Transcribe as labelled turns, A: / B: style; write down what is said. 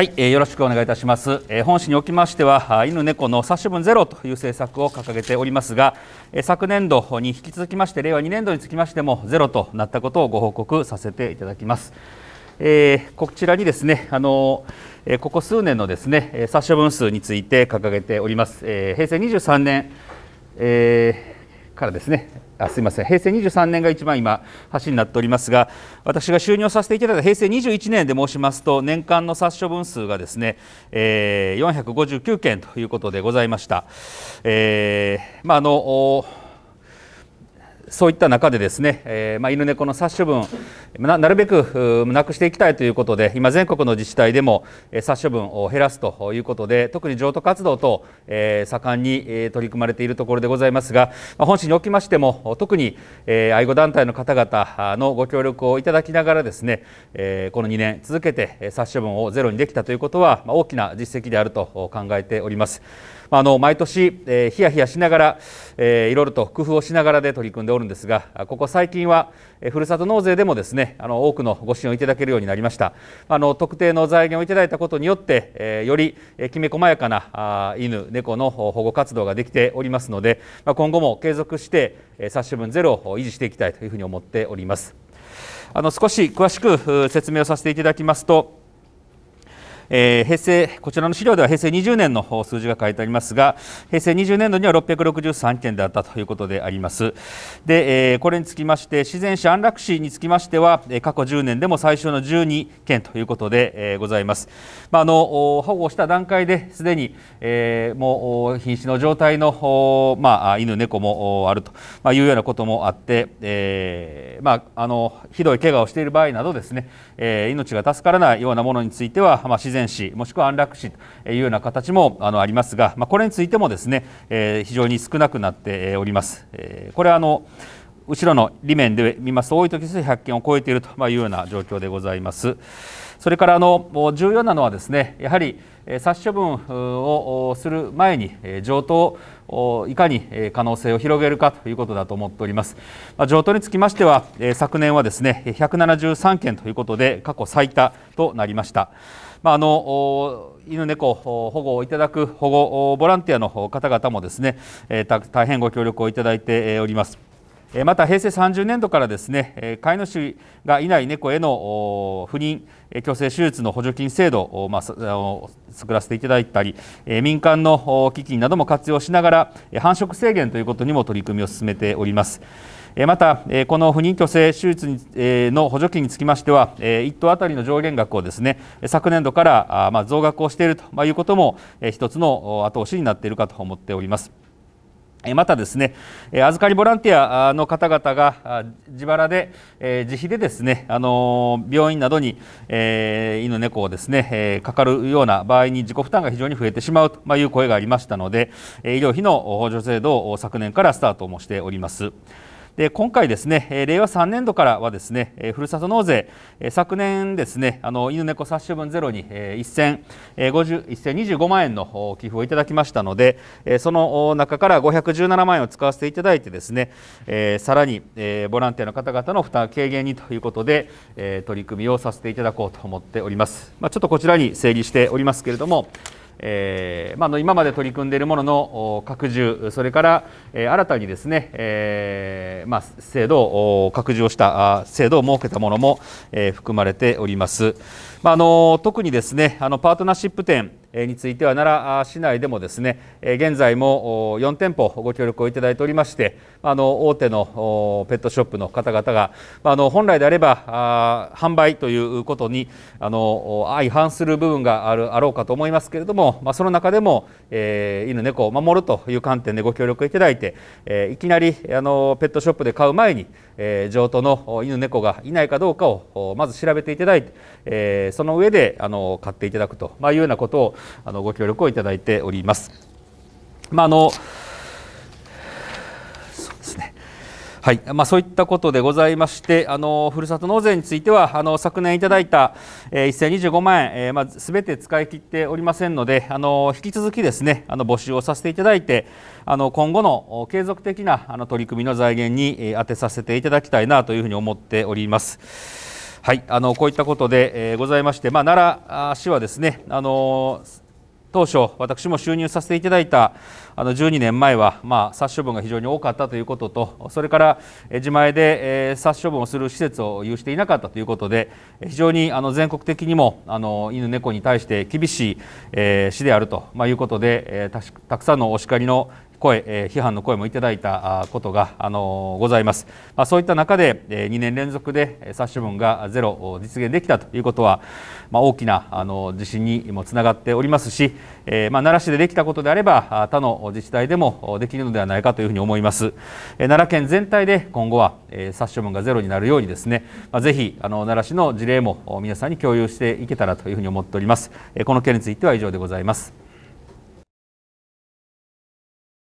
A: はい、えー、よろしくお願いいたします、えー、本市におきましては犬猫の殺処分ゼロという政策を掲げておりますが、えー、昨年度に引き続きまして令和2年度につきましてもゼロとなったことをご報告させていただきます、えー、こちらにですねあのー、ここ数年のですね殺処分数について掲げております、えー、平成23年、えーからですねあすいません平成23年が一番今橋になっておりますが私が就任をさせていただいた平成21年で申しますと年間の殺処分数がですね、えー、459件ということでございました。えー、まああのそういった中でですね、えーまあ、犬猫の殺処分なるべくなくしていきたいということで今全国の自治体でも殺処分を減らすということで特に譲渡活動等盛んに取り組まれているところでございますが本市におきましても特に愛護団体の方々のご協力をいただきながらですねこの2年続けて殺処分をゼロにできたということは大きな実績であると考えております。あの毎年、ヒヤヒヤしながら、いろいろと工夫をしながらで取り組んでおるんですがここ最近は、ふるさと納税でもですねねあの多くのご支援をいただけるようになりましたあの特定の財源をいただいたことによって、えー、よりきめ細やかなあ犬猫の保護活動ができておりますので、まあ、今後も継続して、えー、殺処分ゼロを維持していきたいというふうに思っておりますあの少し詳しく説明をさせていただきますとえー、平成こちらの資料では平成20年の数字が書いてありますが平成20年度には663件であったということでありますで、えー、これにつきまして自然市安楽死につきましては過去10年でも最小の12件ということで、えー、ございます、まあ、あの保護した段階ですでに、えー、もう瀕死の状態の、まあ、犬猫もあると、まあ、いうようなこともあって、えーまあ、あのひどい怪我をしている場合などですね、えー、命が助からないようなものについては、まあ、自然前死もしくは安楽死というような形もあのありますが、まあ、これについてもですね、えー、非常に少なくなっております。えー、これはあの後ろの裏面で見ますと多いとき数100件を超えているというような状況でございます。それからあの重要なのはですねやはり殺処分をする前に上等をいかに可能性を広げるかということだと思っております。上等につきましては昨年はですね173件ということで過去最多となりました。まあ、あの犬猫保護をいただく保護ボランティアの方々もですね、えー、大変ご協力をいただいております。また平成30年度からですね飼い主がいない猫への不妊強制手術の補助金制度を、作らせていただいたり民間の基金なども活用しながら繁殖制限ということにも取り組みを進めております。また、この不妊去勢手術の補助金につきましては、1頭あたりの上限額をですね昨年度から増額をしているということも、一つの後押しになっているかと思っております。またですね預かりボランティアの方々が自腹で自費でですねあの病院などに犬猫をですねかかるような場合に自己負担が非常に増えてしまうという声がありましたので医療費の補助制度を昨年からスタートもしております。で今回ですね、令和3年度からはですね、ふるさと納税、昨年ですねあの犬猫殺処分ゼロに、1025万円の寄付をいただきましたので、その中から517万円を使わせていただいてですね、さらに、ボランティアの方々の負担軽減にということで、取り組みをさせていただこうと思っております。まあ、ちょっとこちらに整理しておりますけれども、えーまあ、の今まで取り組んでいるものの拡充それから、えー、新たにですね、えーまあ、制度を拡充をした制度を設けたものも、えー、含まれております、まあ、あの特にですねあのパートナーシップ店については奈良市内でもですね現在も4店舗ご協力をいただいておりましてあの大手のペットショップの方々があの本来であれば販売ということにあの相反する部分があるあろうかと思いますけれども、まあ、その中でも、え犬猫を守るという観点でご協力いただいて、えいきなりあのペットショップで買う前にえー、譲渡の犬猫がいないかどうかをまず調べていただいて、えその上であの買っていただくと、まあ、いうようなことをあのご協力をいただいております。まあのはい、まあ、そういったことでございまして、あのふるさと納税については、あの昨年いただいた、えー、1025万円、えー、まあて使い切っておりませんので、あの引き続きですね、あの募集をさせていただいて、あの今後の継続的なあの取り組みの財源に、えー、当てさせていただきたいなというふうに思っております。はい、あのこういったことで、えー、ございまして、まあ、奈良市はですね、あの当初私も収入させていただいたあの12年前は、まあ、殺処分が非常に多かったということとそれから自前で、え殺処分をする施設を有していなかったということで非常にあの全国的にもあの犬猫に対して厳しい、えー、市であると、まあ、いうことで、えー、たくさんのお叱りの声、え批判の声もいただいたことが、あのございます、まあ、そういった中で、え2年連続で殺処分がゼロを実現できたということは、まあ、大きなあの地震にもつながっておりますし、えまあ、奈良市でできたことであれば他の自治体でもできるのではないかというふうに思います、え奈良県全体で今後は、え殺処分がゼロになるようにですね、まあ、ぜひあの奈良市の事例も皆さんに共有していけたらというふうに思っております、えこの件については以上でございます